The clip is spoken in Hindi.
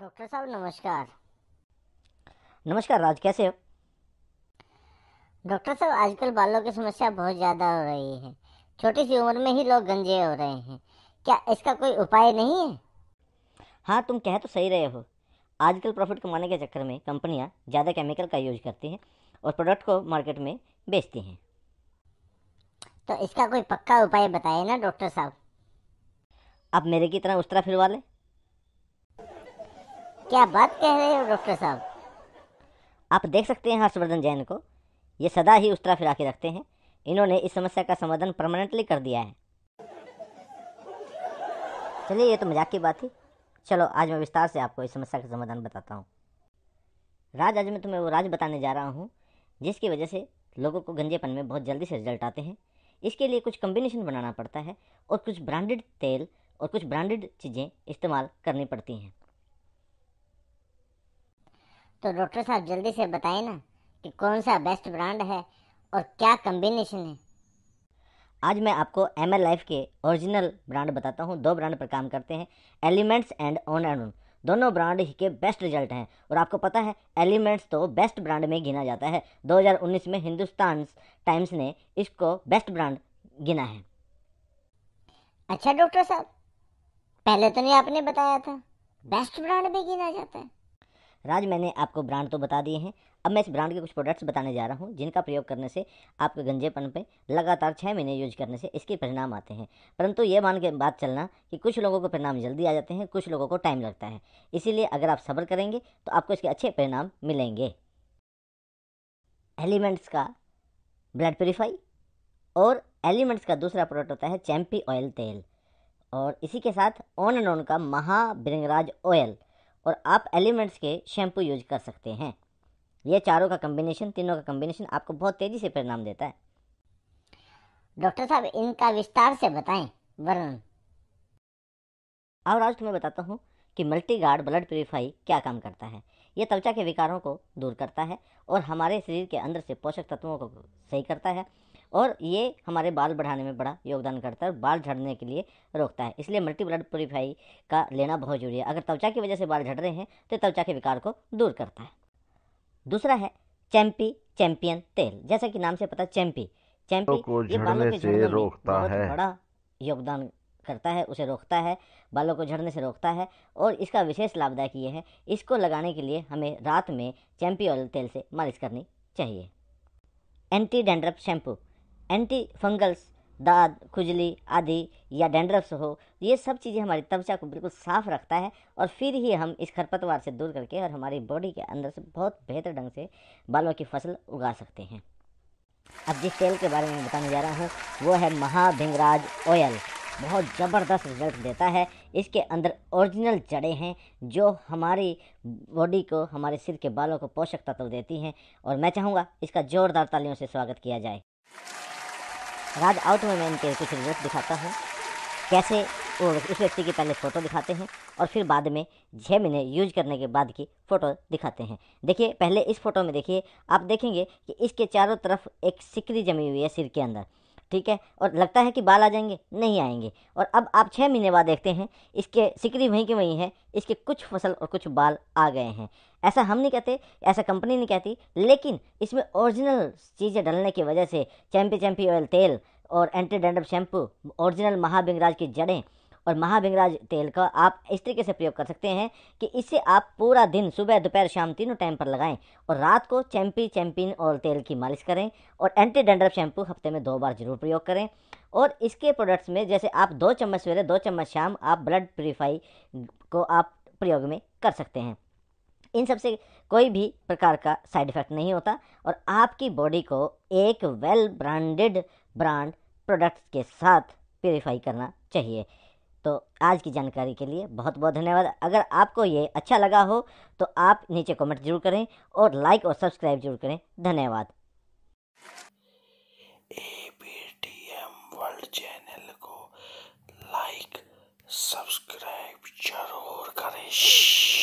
डॉक्टर साहब नमस्कार नमस्कार राज कैसे हो डॉक्टर साहब आजकल बालों की समस्या बहुत ज़्यादा हो रही है छोटी सी उम्र में ही लोग गंजे हो रहे हैं क्या इसका कोई उपाय नहीं है हाँ तुम कह तो सही रहे हो आजकल प्रॉफिट कमाने के चक्कर में कंपनियाँ ज़्यादा केमिकल का यूज करती हैं और प्रोडक्ट को मार्केट में बेचती हैं तो इसका कोई पक्का उपाय बताए ना डॉक्टर साहब आप मेरे की तरह उस तरह फिरवा लें क्या बात कह रहे हो डॉक्टर साहब आप देख सकते हैं हर्षवर्धन जैन को ये सदा ही उस तरह फिरा के रखते हैं इन्होंने इस समस्या का समाधान परमानेंटली कर दिया है चलिए ये तो मजाक की बात थी चलो आज मैं विस्तार से आपको इस समस्या का समाधान बताता हूँ राज आज मैं तुम्हें वो राज बताने जा रहा हूँ जिसकी वजह से लोगों को गंजेपन में बहुत जल्दी से रिजल्ट आते हैं इसके लिए कुछ कम्बिनेशन बनाना पड़ता है और कुछ ब्रांडेड तेल और कुछ ब्रांडेड चीज़ें इस्तेमाल करनी पड़ती हैं तो डॉक्टर साहब जल्दी से बताएं ना कि कौन सा बेस्ट ब्रांड है और क्या कम्बिनेशन है आज मैं आपको एम एल लाइफ के ओरिजिनल ब्रांड बताता हूँ दो ब्रांड पर काम करते हैं elements and on and on दोनों ब्रांड ही के बेस्ट रिजल्ट हैं और आपको पता है एलिमेंट्स तो बेस्ट ब्रांड में गिना जाता है 2019 में हिंदुस्तान टाइम्स ने इसको बेस्ट ब्रांड गिना है अच्छा डॉक्टर साहब पहले तो नहीं आपने बताया था बेस्ट ब्रांड में गिना जाता है राज मैंने आपको ब्रांड तो बता दिए हैं अब मैं इस ब्रांड के कुछ प्रोडक्ट्स बताने जा रहा हूँ जिनका प्रयोग करने से आपके गंजेपन पे लगातार छः महीने यूज करने से इसके परिणाम आते हैं परंतु ये मान के बात चलना कि कुछ लोगों को परिणाम जल्दी आ जाते हैं कुछ लोगों को टाइम लगता है इसीलिए अगर आप सब्र करेंगे तो आपको इसके अच्छे परिणाम मिलेंगे एलिमेंट्स का ब्लड प्योरीफाई और एलिमेंट्स का दूसरा प्रोडक्ट होता है चैम्पी ऑयल तेल और इसी के साथ ऑन एंड ऑन का महाबृंगराज ऑयल और आप एलिमेंट्स के शैम्पू यूज कर सकते हैं ये चारों का कम्बिनेशन तीनों का कम्बिनेशन आपको बहुत तेज़ी से परिणाम देता है डॉक्टर साहब इनका विस्तार से बताएं वर्णन और आज तुम्हें तो बताता हूँ कि मल्टी गार्ड ब्लड प्योरीफाई क्या काम करता है ये त्वचा के विकारों को दूर करता है और हमारे शरीर के अंदर से पोषक तत्वों को सही करता है और ये हमारे बाल बढ़ाने में बड़ा योगदान करता है और बाल झड़ने के लिए रोकता है इसलिए मल्टी ब्लड प्योरीफाई का लेना बहुत जरूरी है अगर त्वचा की वजह से बाल झड़ रहे हैं तो त्वचा के विकार को दूर करता है दूसरा है चैम्पी चैम्पियन तेल जैसा कि नाम से पता चैम्पी चैम्पी तो झड़ने से रोकता है बड़ा योगदान करता है उसे रोकता है बालों को झड़ने से रोकता है और इसका विशेष लाभदायक ये है इसको लगाने के लिए हमें रात में चैम्पी ऑयल तेल से मालिश करनी चाहिए anti dandruff shampoo anti fungals दाद खुजली आदि या डेंड्रफ्स हो ये सब चीज़ें हमारी त्वचा को बिल्कुल साफ रखता है और फिर ही हम इस खरपतवार से दूर करके और हमारी बॉडी के अंदर से बहुत बेहतर ढंग से बालों की फसल उगा सकते हैं अब जिस तेल के बारे में बताने जा रहा हूँ वो है महाभिंगराज ऑयल बहुत ज़बरदस्त रिजल्ट देता है इसके अंदर ओरिजिनल जड़ें हैं जो हमारी बॉडी को हमारे सिर के बालों को पोषक तत्व देती हैं और मैं चाहूँगा इसका ज़ोरदार तालियों से स्वागत किया जाए राज आउट में मैं इनके कुछ रिजल्ट दिखाता हूँ कैसे वो उस व्यक्ति की पहले फ़ोटो दिखाते हैं और फिर बाद में छः महीने यूज करने के बाद की फ़ोटो दिखाते हैं देखिए पहले इस फोटो में देखिए आप देखेंगे कि इसके चारों तरफ एक सिकरी जमी हुई है सिर के अंदर ठीक है और लगता है कि बाल आ जाएंगे नहीं आएंगे और अब आप छः महीने बाद देखते हैं इसके सिकरी वहीं के वहीं है इसके कुछ फसल और कुछ बाल आ गए हैं ऐसा हम नहीं कहते ऐसा कंपनी नहीं कहती लेकिन इसमें ओरिजिनल चीज़ें डलने की वजह से चैम्पी चैम्पी ऑयल तेल और anti dandruff shampoo original Mahabhringraj की जड़ें और महाभिंगराज तेल का आप इस तरीके से प्रयोग कर सकते हैं कि इससे आप पूरा दिन सुबह दोपहर शाम तीनों टाइम पर लगाएं और रात को चैम्पी चैम्पिन और तेल की मालिश करें और एंटी डेंड्रफ शैम्पू हफ्ते में दो बार जरूर प्रयोग करें और इसके प्रोडक्ट्स में जैसे आप दो चम्मच सवेरे दो चम्मच शाम आप ब्लड प्योरीफाई को आप प्रयोग में कर सकते हैं इन सब से कोई भी प्रकार का साइड इफेक्ट नहीं होता और आपकी बॉडी को एक वेल ब्रांडेड ब्रांड प्रोडक्ट्स के साथ प्योरीफाई करना चाहिए तो आज की जानकारी के लिए बहुत बहुत धन्यवाद अगर आपको ये अच्छा लगा हो तो आप नीचे कमेंट जरूर करें और लाइक और सब्सक्राइब जरूर करें धन्यवाद वर्ल्ड चैनल को लाइक सब्सक्राइब जरूर करें